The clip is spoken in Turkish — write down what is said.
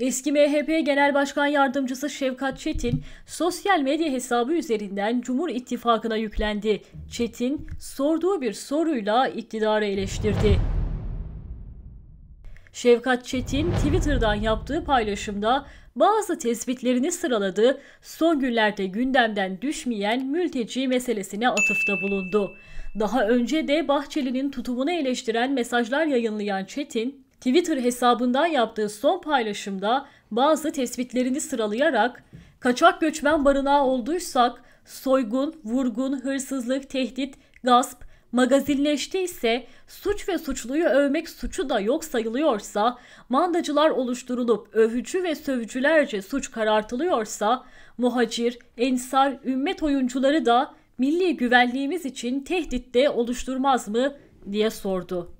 Eski MHP Genel Başkan Yardımcısı Şevkat Çetin sosyal medya hesabı üzerinden Cumhur İttifakı'na yüklendi. Çetin sorduğu bir soruyla iktidarı eleştirdi. Şevkat Çetin Twitter'dan yaptığı paylaşımda bazı tespitlerini sıraladı, son günlerde gündemden düşmeyen mülteci meselesine atıfta bulundu. Daha önce de Bahçeli'nin tutumunu eleştiren mesajlar yayınlayan Çetin, Twitter hesabından yaptığı son paylaşımda bazı tespitlerini sıralayarak kaçak göçmen barınağı olduysak soygun, vurgun, hırsızlık, tehdit, gasp, magazinleştiyse suç ve suçluyu övmek suçu da yok sayılıyorsa, mandacılar oluşturulup övücü ve sövücülerce suç karartılıyorsa, muhacir, ensar, ümmet oyuncuları da milli güvenliğimiz için tehditte oluşturmaz mı diye sordu.